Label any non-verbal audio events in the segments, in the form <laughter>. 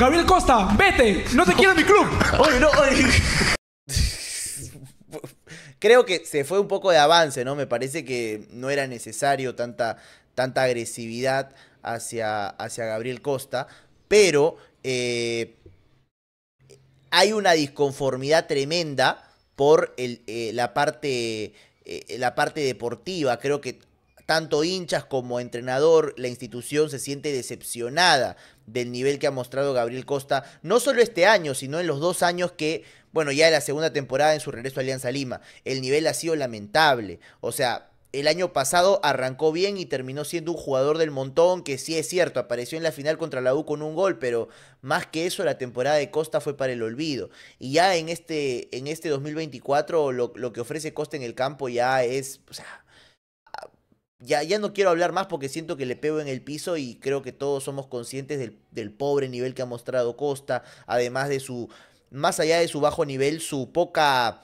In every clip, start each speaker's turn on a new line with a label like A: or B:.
A: Gabriel Costa, vete, no te quiero en mi club. <laughs> Creo que se fue un poco de avance, ¿no? Me parece que no era necesario tanta, tanta agresividad hacia, hacia Gabriel Costa, pero eh, hay una disconformidad tremenda por eh, la parte... Eh, la parte deportiva, creo que tanto hinchas como entrenador, la institución se siente decepcionada del nivel que ha mostrado Gabriel Costa, no solo este año, sino en los dos años que, bueno, ya en la segunda temporada en su regreso a Alianza Lima. El nivel ha sido lamentable. O sea, el año pasado arrancó bien y terminó siendo un jugador del montón, que sí es cierto, apareció en la final contra la U con un gol, pero más que eso la temporada de Costa fue para el olvido. Y ya en este, en este 2024 lo, que ofrece Costa en el campo ya es, ya, ya no quiero hablar más porque siento que le pego en el piso y creo que todos somos conscientes del, del pobre nivel que ha mostrado Costa, además de su, más allá de su bajo nivel, su poca...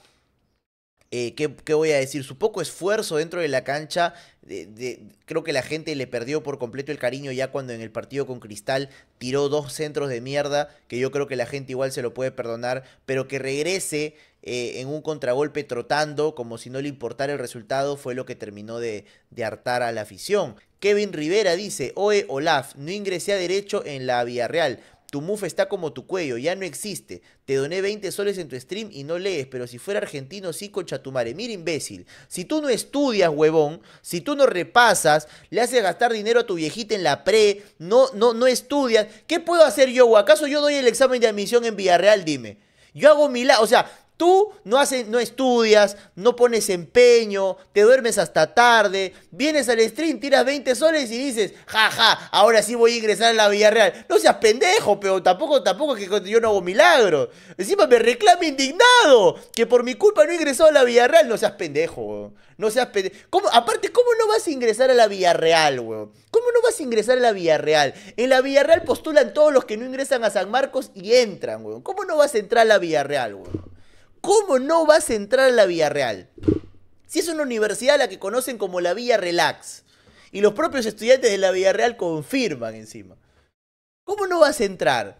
A: Eh, ¿qué, ¿qué, voy a decir? Su poco esfuerzo dentro de la cancha. De, de, creo que la gente le perdió por completo el cariño ya cuando en el partido con Cristal tiró dos centros de mierda, que yo creo que la gente igual se lo puede perdonar, pero que regrese eh, en un contragolpe trotando, como si no le importara el resultado, fue lo que terminó de, hartar a la afición. Kevin Rivera dice, Oe Olaf, no ingresé a derecho en la Villarreal. Tu muf está como tu cuello, ya no existe. Te doné 20 soles en tu stream y no lees, pero si fuera argentino sí concha tu Mira imbécil, si tú no estudias, huevón, si tú no repasas, le haces gastar dinero a tu viejita en la pre, no, no, no estudias, ¿qué puedo hacer yo? ¿O acaso yo doy el examen de admisión en Villarreal? Dime. Yo hago mi la, o sea, Tú no, haces, no estudias, no pones empeño, te duermes hasta tarde, vienes al stream, tiras 20 soles y dices, jaja, ahora sí voy a ingresar a la Villarreal. No seas pendejo, pero tampoco, tampoco que yo no hago milagros. Encima me reclama indignado que por mi culpa no he a la Villarreal. No seas pendejo, weón. No seas pendejo. Aparte, ¿cómo no vas a ingresar a la Villarreal, weón? ¿Cómo no vas a ingresar a la Villarreal? En la Villarreal postulan todos los que no ingresan a San Marcos y entran, weón. ¿Cómo no vas a entrar a la Villarreal, weón? ¿Cómo no vas a entrar a la Villarreal? Si es una universidad la que conocen como la Villa Relax. Y los propios estudiantes de la Villarreal confirman encima. ¿Cómo no vas a entrar?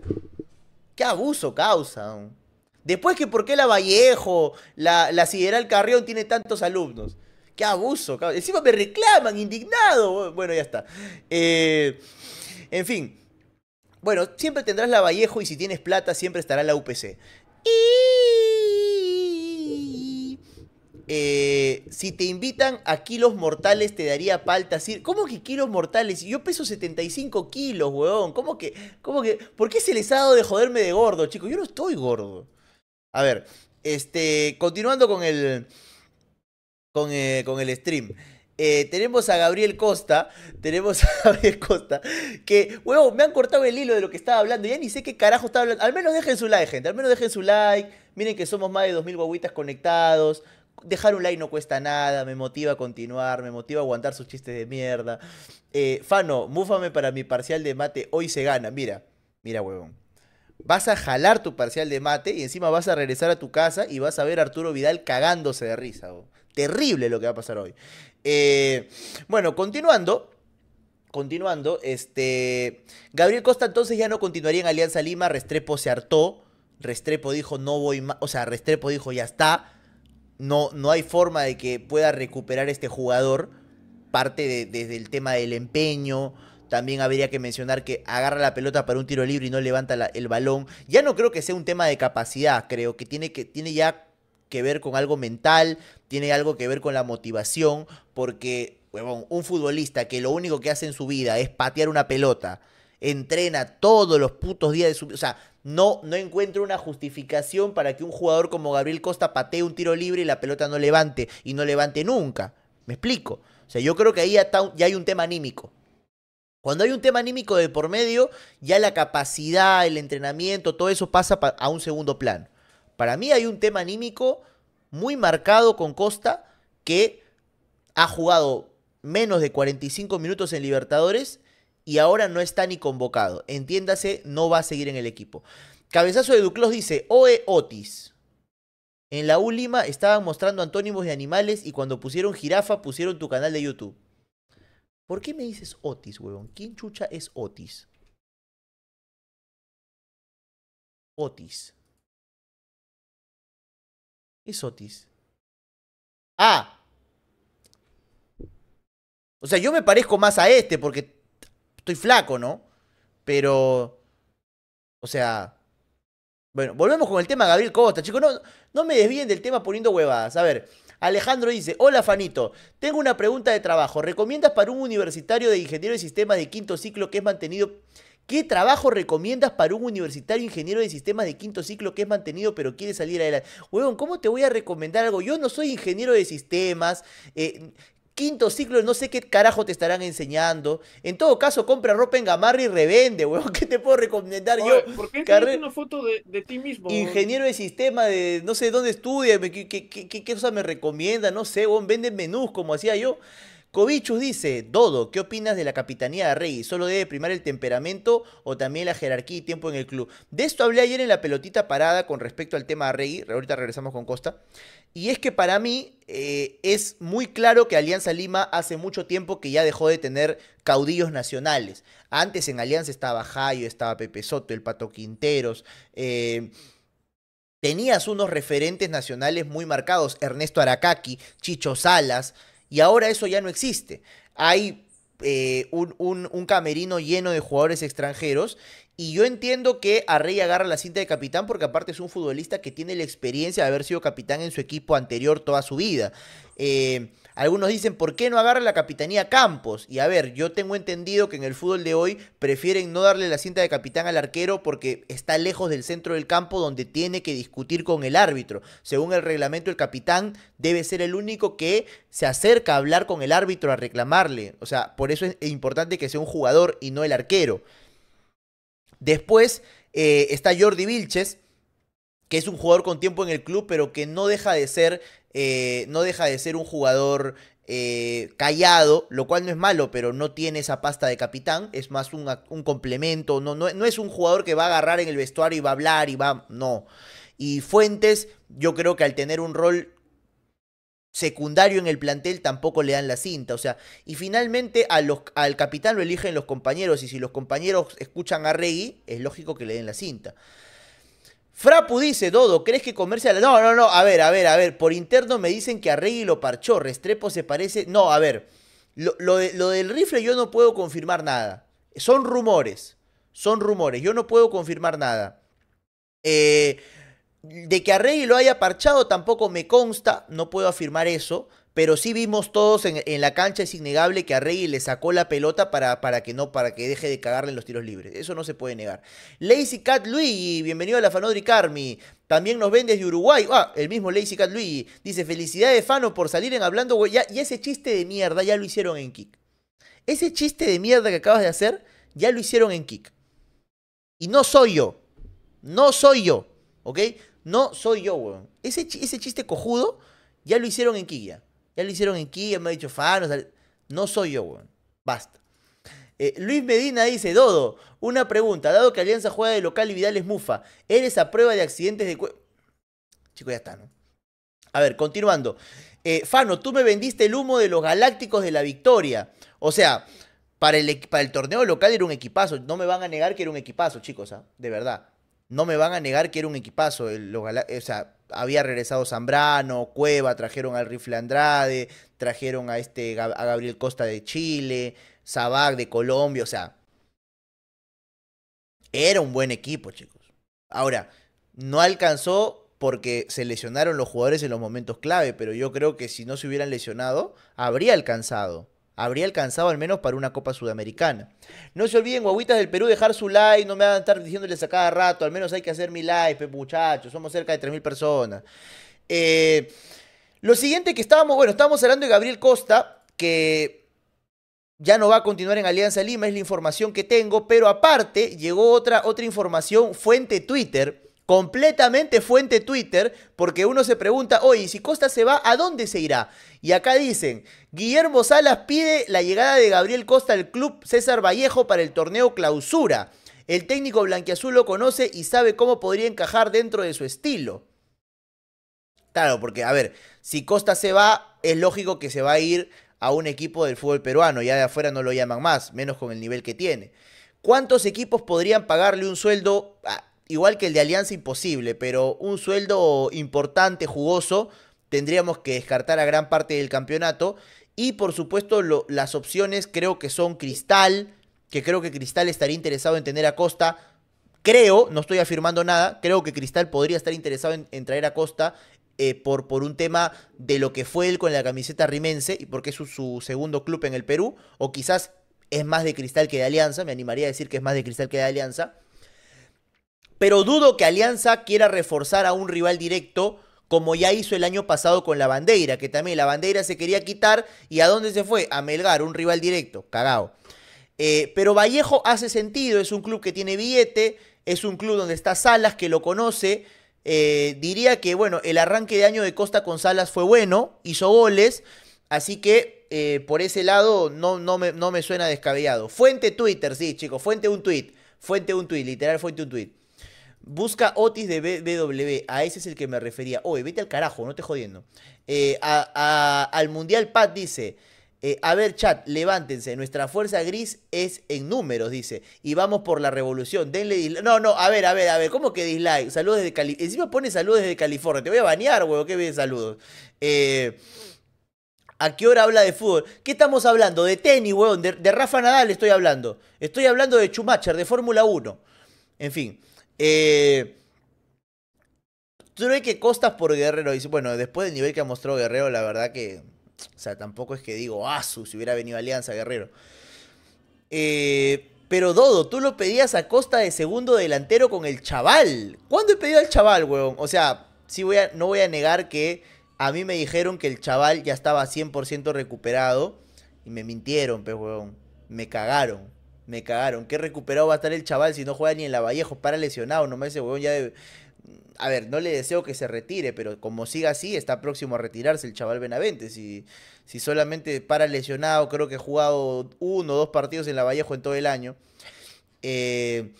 A: Qué abuso causan! Después que por qué la Vallejo, la, la Sideral Carrión tiene tantos alumnos. Qué abuso. Encima me reclaman, indignado. Bueno, ya está. Eh, en fin. Bueno, siempre tendrás la Vallejo y si tienes plata siempre estará la UPC. Y eh, si te invitan a kilos mortales, te daría palta. ¿Cómo que kilos mortales? Yo peso 75 kilos, weón. ¿Cómo que, cómo que? ¿Por qué se les ha dado de joderme de gordo, chicos? Yo no estoy gordo. A ver, este, continuando con el, con, eh, el stream. Eh, tenemos a Gabriel Costa, tenemos a <laughs> Gabriel Costa, que, weón, me han cortado el hilo de lo que estaba hablando, ya ni sé qué carajo estaba hablando. Al menos dejen su like, gente, al menos dejen su like. Miren que somos más de 2.000 guaguitas conectados dejar un like no cuesta nada, me motiva a continuar, me motiva a aguantar sus chistes de mierda. Eh, Fano, múfame para mi parcial de mate, hoy se gana. Mira, mira, huevón. Vas a jalar tu parcial de mate y encima vas a regresar a tu casa y vas a ver a Arturo Vidal cagándose de risa. Terrible lo que va a pasar hoy. Eh, bueno, continuando. Continuando, este. Gabriel Costa entonces ya no continuaría en Alianza Lima. Restrepo se hartó. Restrepo dijo, no voy más. O sea, Restrepo dijo, ya está no, no hay forma de que pueda recuperar este jugador. Parte desde el tema del empeño. También habría que mencionar que agarra la pelota para un tiro libre y no levanta el balón. Ya no creo que sea un tema de capacidad, creo que tiene, que tiene ya que ver con algo mental, tiene algo que ver con la motivación, porque, un futbolista que lo único que hace en su vida es patear una pelota entrena todos los putos días de su... O sea, no, no encuentro una justificación para que un jugador como Gabriel Costa patee un tiro libre y la pelota no levante y no levante nunca. ¿Me explico? O sea, yo creo que ahí ya, ya hay un tema anímico. Cuando hay un tema anímico de por medio, ya la capacidad, el entrenamiento, todo eso pasa a un segundo plano. Para mí hay un tema anímico muy marcado con Costa que ha jugado menos de 45 minutos en Libertadores y ahora no está ni convocado. Entiéndase, no va a seguir en el equipo. Cabezazo de Duclos dice, Oe Otis. En la última estaban mostrando antónimos de animales y cuando pusieron jirafa pusieron tu canal de YouTube. ¿Por qué me dices Otis, huevón? ¿Quién chucha es Otis? Otis. ¿Qué es Otis? Ah. O sea, yo me parezco más a este porque estoy flaco, ¿no? Pero, o sea, bueno, volvemos con el tema Gabriel Costa, chicos, no, no me desvíen del tema poniendo huevadas. A ver, Alejandro dice, hola Fanito, tengo una pregunta de trabajo. ¿Recomiendas para un universitario de ingeniero de sistemas de quinto ciclo que es mantenido... ¿Qué trabajo recomiendas para un universitario ingeniero de sistemas de quinto ciclo que es mantenido pero quiere salir adelante? Huevón, ¿cómo te voy a recomendar algo? Yo no soy ingeniero de sistemas, eh, quinto ciclo, no sé qué carajo te estarán enseñando. En todo caso, compra ropa en Gamarra y revende, weón. <laughs> ¿Qué te puedo recomendar yo? ¿Por qué una foto de, ti mismo? Ingeniero de sistema, de no sé dónde estudia, qué, qué, cosa me recomienda, no sé, weón. Venden menús como hacía yo. Covichus dice, Dodo, ¿qué opinas de la capitanía de Rey? ¿Solo debe primar el temperamento o también la jerarquía y tiempo en el club? De esto hablé ayer en la pelotita parada con respecto al tema de Rey, ahorita regresamos con Costa, y es que para mí eh, es muy claro que Alianza Lima hace mucho tiempo que ya dejó de tener caudillos nacionales. Antes en Alianza estaba Jayo, estaba Pepe Soto, el Pato Quinteros. Eh, tenías unos referentes nacionales muy marcados, Ernesto Aracaki, Chicho Salas. Y ahora eso ya no existe. Hay eh, un, un, camerino lleno de jugadores extranjeros y yo entiendo que Arrey agarra la cinta de capitán porque aparte es un futbolista que tiene la experiencia de haber sido capitán en su equipo anterior toda su vida. Eh, algunos dicen, ¿por qué no agarra la capitanía Campos? Y a ver, yo tengo entendido que en el fútbol de hoy prefieren no darle la cinta de capitán al arquero porque está lejos del centro del campo donde tiene que discutir con el árbitro. Según el reglamento, el capitán debe ser el único que se acerca a hablar con el árbitro, a reclamarle. O sea, por eso es importante que sea un jugador y no el arquero. Después eh, está Jordi Vilches, que es un jugador con tiempo en el club, pero que no deja de ser, eh, no deja de ser un jugador eh, callado, lo cual no es malo, pero no tiene esa pasta de capitán, es más un, complemento, no, no, no, es un jugador que va a agarrar en el vestuario y va a hablar y va, no. Y Fuentes, yo creo que al tener un rol secundario en el plantel tampoco le dan la cinta. O sea, y finalmente a al capitán lo eligen los compañeros y si los compañeros escuchan a Regui, es lógico que le den la cinta. Frapu dice, Dodo, ¿crees que comerse No, no, no, a ver, a ver, a ver, por interno me dicen que a Regui lo parchó, Restrepo se parece... No, a ver, lo, lo del rifle yo no puedo confirmar nada. Son rumores, son rumores, yo no puedo confirmar nada. Eh, de que Arregui lo haya parchado tampoco me consta, no puedo afirmar eso, pero sí vimos todos en, la cancha, es innegable que Arregui le sacó la pelota para, para, que no, para que deje de cagarle en los tiros libres. Eso no se puede negar. Lazy Cat Luigi, bienvenido a la Fanodri Carmi. También nos ven desde Uruguay. Ah, el mismo Lazy Cat Luigi. Dice, felicidades Fano por salir en hablando. Ya, y ese chiste de mierda ya lo hicieron en Kick. Ese chiste de mierda que acabas de hacer, ya lo hicieron en Kick. Y no soy yo. No soy yo. ¿Ok? No soy yo, weón. Ese, ese chiste cojudo ya lo hicieron en Kia. Ya lo hicieron en Kia, me ha dicho Fano. no soy yo, weón. Basta. Eh, Luis Medina dice, Dodo, una pregunta. Dado que Alianza juega de local y Vidal es mufa, ¿eres a prueba de accidentes de... Chico, ya está, ¿no? A ver, continuando. Eh, Fano, tú me vendiste el humo de los Galácticos de la Victoria. O sea, para el, para el torneo local era un equipazo. No me van a negar que era un equipazo, chicos, ¿ah? de verdad no me van a negar que era un equipazo. o sea, había regresado Zambrano, Cueva, trajeron al Rifle Andrade, trajeron a, este, a Gabriel Costa de Chile, Sabac de Colombia, o sea. Era un buen equipo, chicos. Ahora, no alcanzó porque se lesionaron los jugadores en los momentos clave, pero yo creo que si no se hubieran lesionado, habría alcanzado habría alcanzado al menos para una Copa Sudamericana. No se olviden, guaguitas del Perú, dejar su like, no me van a estar diciéndoles a cada rato, al menos hay que hacer mi like, muchachos, somos cerca de 3.000 personas. Eh, lo siguiente que estábamos, bueno, estábamos hablando de Gabriel Costa, que ya no va a continuar en Alianza Lima, es la información que tengo, pero aparte llegó otra, otra información, fuente Twitter, completamente fuente Twitter, porque uno se pregunta, oye, si Costa se va, ¿a dónde se irá? Y acá dicen, Guillermo Salas pide la llegada de Gabriel Costa al club César Vallejo para el torneo clausura. El técnico blanquiazul lo conoce y sabe cómo podría encajar dentro de su estilo. Claro, porque, a ver, si Costa se va, es lógico que se va a ir a un equipo del fútbol peruano, ya de afuera no lo llaman más, menos con el nivel que tiene. ¿Cuántos equipos podrían pagarle un sueldo a, igual que el de Alianza imposible, pero un sueldo importante, jugoso, tendríamos que descartar a gran parte del campeonato. Y por supuesto las opciones creo que son Cristal, que creo que Cristal estaría interesado en tener a Costa. Creo, no estoy afirmando nada, creo que Cristal podría estar interesado en, traer a Costa eh, por, por, un tema de lo que fue él con la camiseta rimense y porque es su segundo club en el Perú, o quizás es más de Cristal que de Alianza, me animaría a decir que es más de Cristal que de Alianza pero dudo que Alianza quiera reforzar a un rival directo como ya hizo el año pasado con la bandera, que también la bandera se quería quitar y a dónde se fue? A Melgar, un rival directo, cagao. Eh, pero Vallejo hace sentido, es un club que tiene billete, es un club donde está Salas, que lo conoce. Eh, diría que, bueno, el arranque de año de Costa con Salas fue bueno, hizo goles, así que eh, por ese lado no, no, me, no me suena descabellado. Fuente Twitter, sí, chicos, fuente un tweet, fuente un tweet, literal fuente un tweet. Busca Otis de BW, a ese es el que me refería. Oye, vete al carajo, no te jodiendo. Eh, al Mundial Pat dice, eh, a ver chat, levántense, nuestra fuerza gris es en números, dice, y vamos por la revolución, denle dislike. No, no, a ver, a ver, a ver, ¿cómo que dislike? Saludos desde California. Encima pone saludos desde California, te voy a banear, huevo, qué bien saludos. Eh, ¿A qué hora habla de fútbol? ¿Qué estamos hablando? De tenis, huevón, de, de Rafa Nadal estoy hablando. Estoy hablando de Schumacher, de Fórmula 1. En fin. Eh, que Costas por Guerrero. Dice, bueno, después del nivel que ha mostrado Guerrero, la verdad que. O sea, tampoco es que digo, ah, su, si hubiera venido Alianza Guerrero. Eh, pero Dodo, tú lo pedías a costa de segundo delantero con el chaval. ¿Cuándo he pedido al chaval, weón? O sea, sí voy a, no voy a negar que a mí me dijeron que el chaval ya estaba 100% recuperado. Y me mintieron, pues, weón. Me cagaron. Me cagaron. Qué recuperado va a estar el chaval si no juega ni en la Vallejo. Para lesionado, nomás ese huevón ya debe... Mm, a ver, no le deseo que se retire, pero como siga así, está próximo a retirarse el chaval Benavente. Si, si solamente para lesionado, creo que ha jugado uno o dos partidos en la Vallejo en todo el año. Eh,